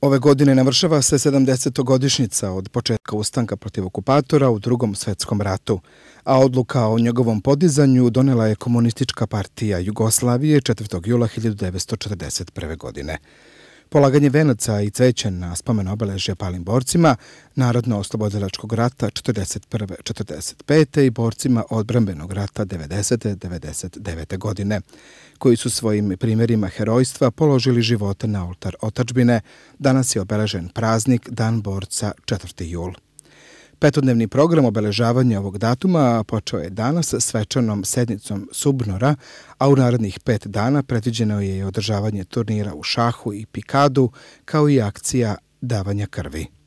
Ove godine navršava se 70 godišnica od početka ustanka protiv okupatora u drugom svetskom ratu, a odluka o njegovom podizanju donela je Komunistička partija Jugoslavije 4. jula 1941. godine polaganje venaca i cveća na spomen obeležje palim borcima Narodno-oslobodilačkog rata 41. 45. i borcima odbranbenog rata 90. 99. godine, koji su svojim primjerima herojstva položili živote na oltar otačbine. Danas je obeležen praznik Dan borca 4. jul. Petodnevni program obeležavanja ovog datuma počeo je danas svečanom sednicom Subnora, a u narednih pet dana predviđeno je i održavanje turnira u šahu i pikadu, kao i akcija davanja krvi.